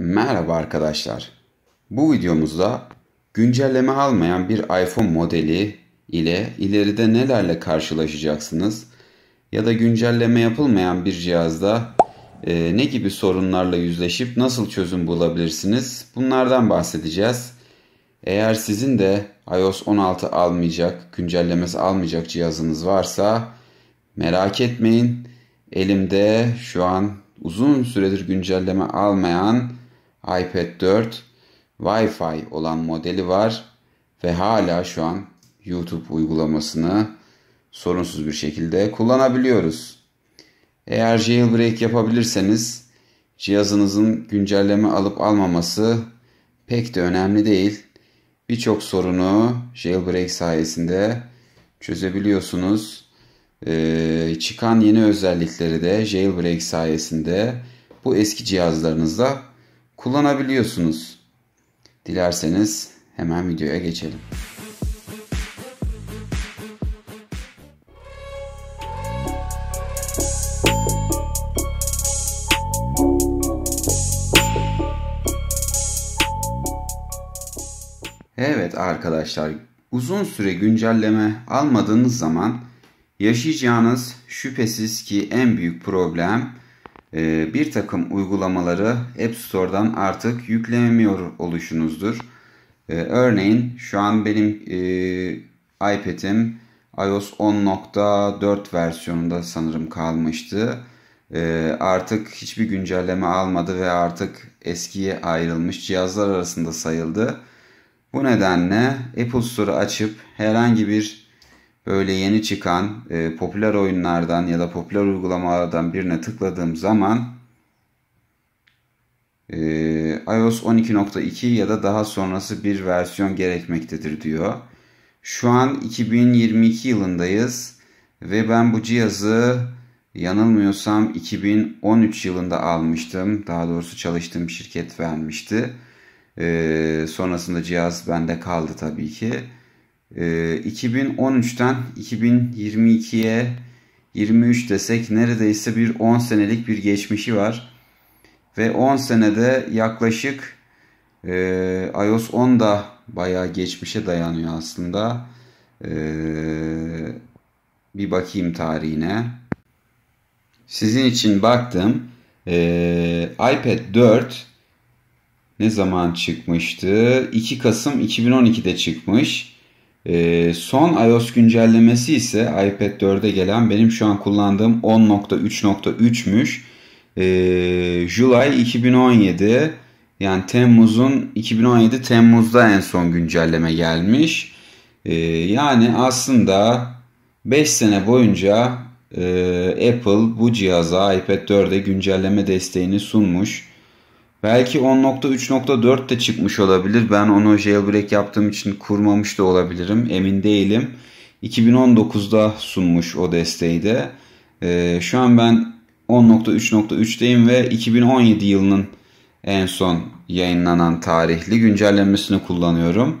Merhaba arkadaşlar. Bu videomuzda güncelleme almayan bir iPhone modeli ile ileride nelerle karşılaşacaksınız ya da güncelleme yapılmayan bir cihazda e, ne gibi sorunlarla yüzleşip nasıl çözüm bulabilirsiniz bunlardan bahsedeceğiz. Eğer sizin de iOS 16 almayacak, güncellemesi almayacak cihazınız varsa merak etmeyin. Elimde şu an uzun süredir güncelleme almayan iPad 4 Wi-Fi olan modeli var ve hala şu an YouTube uygulamasını sorunsuz bir şekilde kullanabiliyoruz. Eğer jailbreak yapabilirseniz cihazınızın güncelleme alıp almaması pek de önemli değil. Birçok sorunu jailbreak sayesinde çözebiliyorsunuz. Ee, çıkan yeni özellikleri de jailbreak sayesinde bu eski cihazlarınızda kullanabiliyorsunuz. Dilerseniz hemen videoya geçelim. Evet arkadaşlar uzun süre güncelleme almadığınız zaman yaşayacağınız şüphesiz ki en büyük problem ee, bir takım uygulamaları App Store'dan artık yüklemiyor oluşunuzdur. Ee, örneğin şu an benim e, iPad'im iOS 10.4 versiyonunda sanırım kalmıştı. Ee, artık hiçbir güncelleme almadı ve artık eskiye ayrılmış cihazlar arasında sayıldı. Bu nedenle Apple Store'u açıp herhangi bir böyle yeni çıkan e, popüler oyunlardan ya da popüler uygulamalardan birine tıkladığım zaman e, iOS 12.2 ya da daha sonrası bir versiyon gerekmektedir diyor. Şu an 2022 yılındayız ve ben bu cihazı yanılmıyorsam 2013 yılında almıştım. Daha doğrusu çalıştığım şirket vermişti. E, sonrasında cihaz bende kaldı tabii ki. E, 2013'ten 2022'ye 23 desek neredeyse bir 10 senelik bir geçmişi var. Ve 10 senede yaklaşık e, iOS 10 da bayağı geçmişe dayanıyor aslında. E, bir bakayım tarihine. Sizin için baktım. E, iPad 4 ne zaman çıkmıştı? 2 Kasım 2012'de çıkmış. Ee, son iOS güncellemesi ise iPad 4'e gelen benim şu an kullandığım 10.3.3'müş. Ee, July 2017 yani Temmuz'un 2017 Temmuz'da en son güncelleme gelmiş. Ee, yani aslında 5 sene boyunca e, Apple bu cihaza iPad 4'e güncelleme desteğini sunmuş. Belki 10.3.4 de çıkmış olabilir. Ben onu jailbreak yaptığım için kurmamış da olabilirim. Emin değilim. 2019'da sunmuş o desteği de. Ee, şu an ben 10.3.3'teyim ve 2017 yılının en son yayınlanan tarihli güncellenmesini kullanıyorum.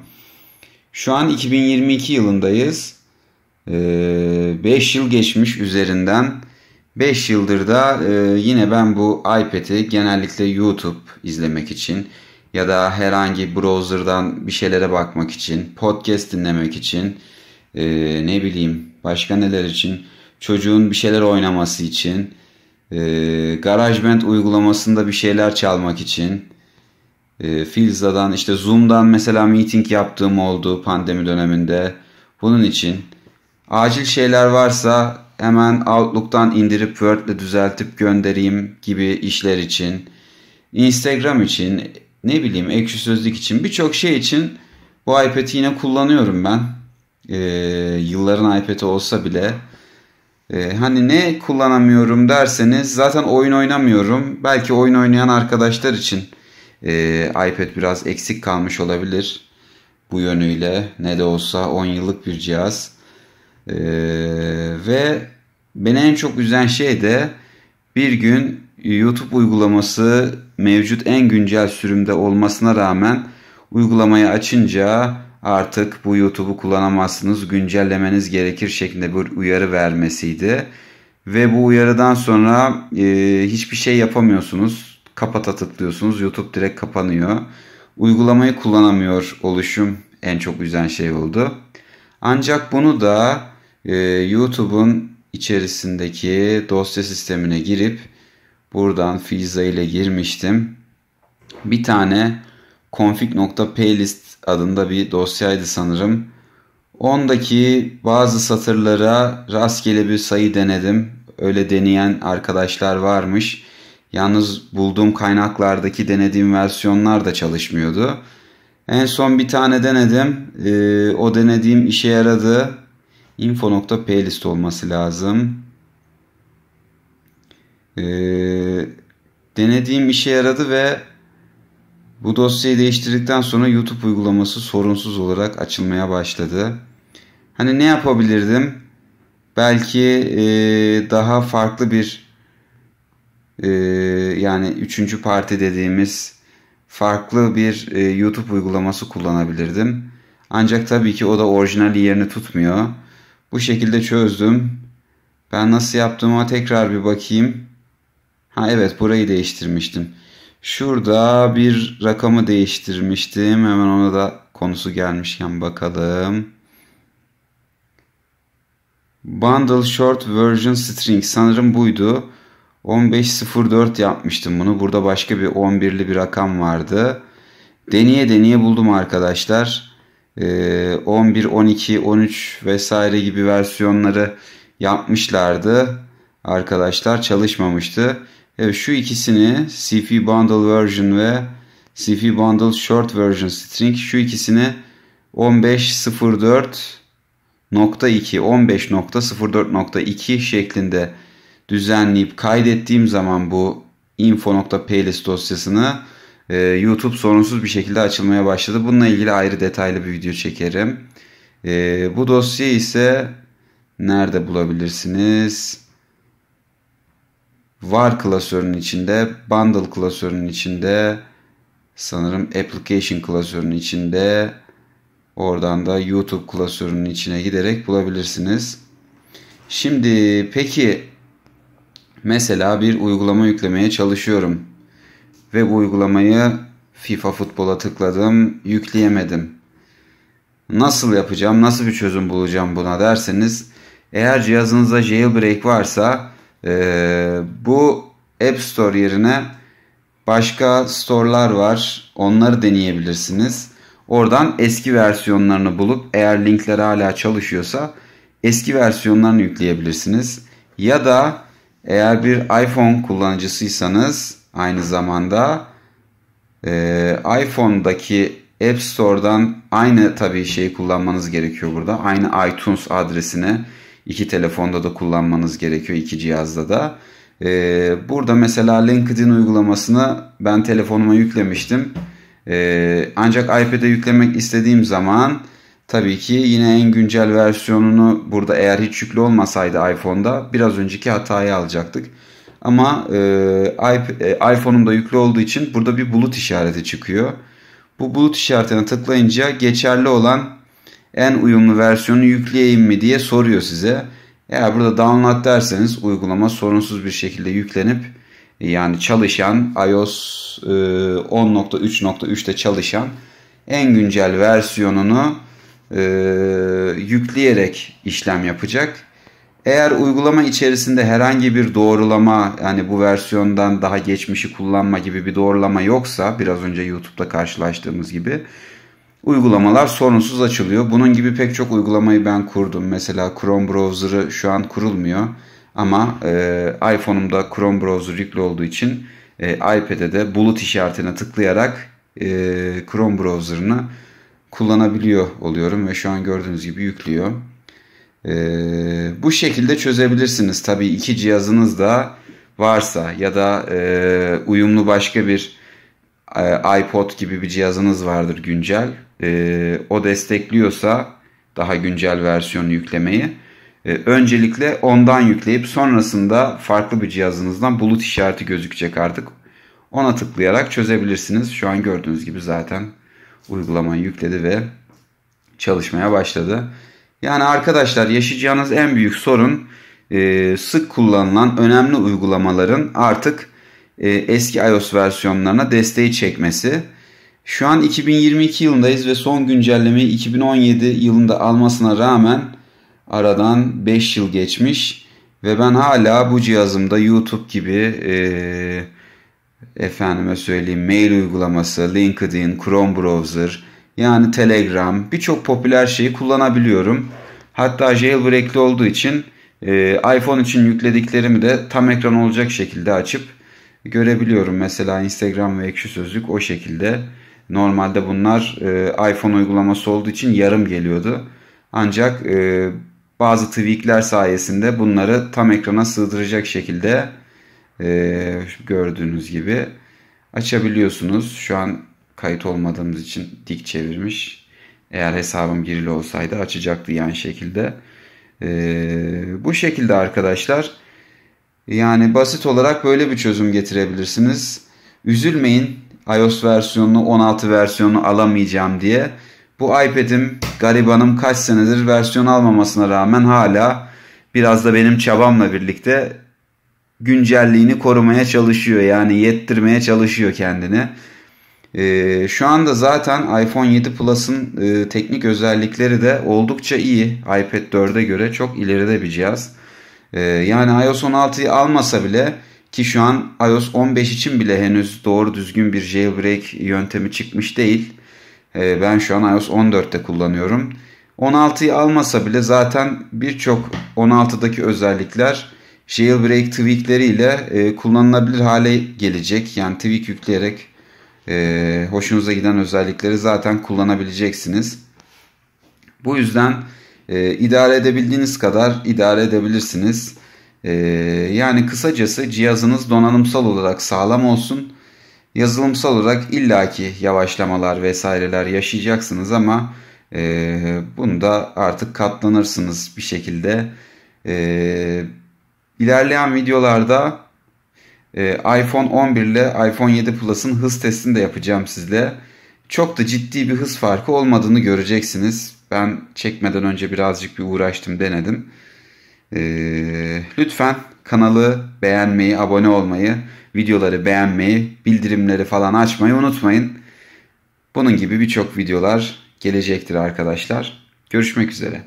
Şu an 2022 yılındayız. 5 ee, yıl geçmiş üzerinden. 5 yıldır da e, yine ben bu iPad'i genellikle YouTube izlemek için ya da herhangi browser'dan bir şeylere bakmak için, podcast dinlemek için, e, ne bileyim başka neler için, çocuğun bir şeyler oynaması için, e, GarageBand uygulamasında bir şeyler çalmak için, e, Filza'dan işte Zoom'dan mesela meeting yaptığım oldu pandemi döneminde. Bunun için acil şeyler varsa hemen Outlook'tan indirip Word'le düzeltip göndereyim gibi işler için, Instagram için, ne bileyim ekşi sözlük için birçok şey için bu iPad'i yine kullanıyorum ben. Ee, yılların iPad'i olsa bile. Ee, hani ne kullanamıyorum derseniz zaten oyun oynamıyorum. Belki oyun oynayan arkadaşlar için e, iPad biraz eksik kalmış olabilir bu yönüyle. Ne de olsa 10 yıllık bir cihaz. Ee, ve beni en çok üzen şey de bir gün YouTube uygulaması mevcut en güncel sürümde olmasına rağmen uygulamayı açınca artık bu YouTube'u kullanamazsınız güncellemeniz gerekir şeklinde bir uyarı vermesiydi. Ve bu uyarıdan sonra e, hiçbir şey yapamıyorsunuz. Kapata tıklıyorsunuz YouTube direkt kapanıyor. Uygulamayı kullanamıyor oluşum en çok üzen şey oldu. Ancak bunu da e, YouTube'un içerisindeki dosya sistemine girip buradan Fiza ile girmiştim. Bir tane config.plist adında bir dosyaydı sanırım. Ondaki bazı satırlara rastgele bir sayı denedim. Öyle deneyen arkadaşlar varmış. Yalnız bulduğum kaynaklardaki denediğim versiyonlar da çalışmıyordu. En son bir tane denedim. Ee, o denediğim işe yaradı info.plist olması lazım. Ee, denediğim işe yaradı ve bu dosyayı değiştirdikten sonra YouTube uygulaması sorunsuz olarak açılmaya başladı. Hani ne yapabilirdim? Belki e, daha farklı bir e, yani üçüncü parti dediğimiz farklı bir e, YouTube uygulaması kullanabilirdim. Ancak tabii ki o da orijinal yerini tutmuyor. Bu şekilde çözdüm. Ben nasıl yaptığıma tekrar bir bakayım. Ha evet burayı değiştirmiştim. Şurada bir rakamı değiştirmiştim. Hemen ona da konusu gelmişken bakalım. Bundle Short Version String sanırım buydu. 15.04 yapmıştım bunu. Burada başka bir 11'li bir rakam vardı. Deneye deneye buldum arkadaşlar. 11, 12, 13 vesaire gibi versiyonları yapmışlardı. Arkadaşlar çalışmamıştı. Evet, şu ikisini CF Bundle Version ve CF Bundle Short Version String şu ikisini 15.04.2 15.04.2 şeklinde düzenleyip kaydettiğim zaman bu info.plist dosyasını e, YouTube sorunsuz bir şekilde açılmaya başladı. Bununla ilgili ayrı detaylı bir video çekerim. E, bu dosyayı ise nerede bulabilirsiniz? Var klasörünün içinde, bundle klasörünün içinde, sanırım application klasörünün içinde, oradan da YouTube klasörünün içine giderek bulabilirsiniz. Şimdi peki mesela bir uygulama yüklemeye çalışıyorum ve bu uygulamayı FIFA Futbol'a tıkladım, yükleyemedim. Nasıl yapacağım, nasıl bir çözüm bulacağım buna derseniz eğer cihazınızda jailbreak varsa e, bu App Store yerine başka store'lar var. Onları deneyebilirsiniz. Oradan eski versiyonlarını bulup eğer linkler hala çalışıyorsa eski versiyonlarını yükleyebilirsiniz. Ya da eğer bir iPhone kullanıcısıysanız Aynı zamanda e, iPhone'daki App Store'dan aynı tabii şeyi kullanmanız gerekiyor burada. Aynı iTunes adresini iki telefonda da kullanmanız gerekiyor. iki cihazda da. E, burada mesela LinkedIn uygulamasını ben telefonuma yüklemiştim. E, ancak iPad'e yüklemek istediğim zaman tabii ki yine en güncel versiyonunu burada eğer hiç yüklü olmasaydı iPhone'da biraz önceki hatayı alacaktık. Ama e, e iPhone'umda yüklü olduğu için burada bir bulut işareti çıkıyor. Bu bulut işaretine tıklayınca geçerli olan en uyumlu versiyonu yükleyeyim mi diye soruyor size. Eğer burada download derseniz uygulama sorunsuz bir şekilde yüklenip yani çalışan iOS e, 10.3.3'te çalışan en güncel versiyonunu e, yükleyerek işlem yapacak. Eğer uygulama içerisinde herhangi bir doğrulama yani bu versiyondan daha geçmişi kullanma gibi bir doğrulama yoksa biraz önce YouTube'da karşılaştığımız gibi uygulamalar sorunsuz açılıyor. Bunun gibi pek çok uygulamayı ben kurdum. Mesela Chrome browser'ı şu an kurulmuyor ama e, iPhone'umda Chrome browser yüklü olduğu için e, iPad'e de bulut işaretine tıklayarak e, Chrome browser'ını kullanabiliyor oluyorum ve şu an gördüğünüz gibi yüklüyor. Ee, bu şekilde çözebilirsiniz. Tabii iki cihazınız da varsa ya da e, uyumlu başka bir e, iPod gibi bir cihazınız vardır güncel. E, o destekliyorsa daha güncel versiyonu yüklemeyi. E, öncelikle ondan yükleyip sonrasında farklı bir cihazınızdan bulut işareti gözükecek artık. Ona tıklayarak çözebilirsiniz. Şu an gördüğünüz gibi zaten uygulamayı yükledi ve çalışmaya başladı. Yani arkadaşlar yaşayacağınız en büyük sorun e, sık kullanılan önemli uygulamaların artık e, eski iOS versiyonlarına desteği çekmesi. Şu an 2022 yılındayız ve son güncellemeyi 2017 yılında almasına rağmen aradan 5 yıl geçmiş ve ben hala bu cihazımda YouTube gibi e, efendime söyleyeyim mail uygulaması, LinkedIn, Chrome browser, yani Telegram birçok popüler şeyi kullanabiliyorum. Hatta jailbreak'li olduğu için e, iPhone için yüklediklerimi de tam ekran olacak şekilde açıp görebiliyorum. Mesela Instagram ve Ekşi Sözlük o şekilde. Normalde bunlar e, iPhone uygulaması olduğu için yarım geliyordu. Ancak e, bazı tweakler sayesinde bunları tam ekrana sığdıracak şekilde e, gördüğünüz gibi açabiliyorsunuz. Şu an kayıt olmadığımız için dik çevirmiş. Eğer hesabım girili olsaydı açacaktı yani şekilde. Ee, bu şekilde arkadaşlar. Yani basit olarak böyle bir çözüm getirebilirsiniz. Üzülmeyin iOS versiyonunu 16 versiyonu alamayacağım diye. Bu iPad'im garibanım kaç senedir versiyon almamasına rağmen hala biraz da benim çabamla birlikte güncelliğini korumaya çalışıyor. Yani yettirmeye çalışıyor kendini. E, şu anda zaten iPhone 7 Plus'ın e, teknik özellikleri de oldukça iyi. iPad 4'e göre çok ileride bir cihaz. E, yani iOS 16'yı almasa bile ki şu an iOS 15 için bile henüz doğru düzgün bir jailbreak yöntemi çıkmış değil. E, ben şu an iOS 14'te kullanıyorum. 16'yı almasa bile zaten birçok 16'daki özellikler jailbreak tweakleriyle e, kullanılabilir hale gelecek. Yani tweak yükleyerek e, hoşunuza giden özellikleri zaten kullanabileceksiniz. Bu yüzden e, idare edebildiğiniz kadar idare edebilirsiniz. E, yani kısacası cihazınız donanımsal olarak sağlam olsun. Yazılımsal olarak illaki yavaşlamalar vesaireler yaşayacaksınız ama e, bunu da artık katlanırsınız bir şekilde. E, ilerleyen videolarda ee, iPhone 11 ile iPhone 7 Plus'ın hız testini de yapacağım sizle. Çok da ciddi bir hız farkı olmadığını göreceksiniz. Ben çekmeden önce birazcık bir uğraştım denedim. Ee, lütfen kanalı beğenmeyi, abone olmayı, videoları beğenmeyi, bildirimleri falan açmayı unutmayın. Bunun gibi birçok videolar gelecektir arkadaşlar. Görüşmek üzere.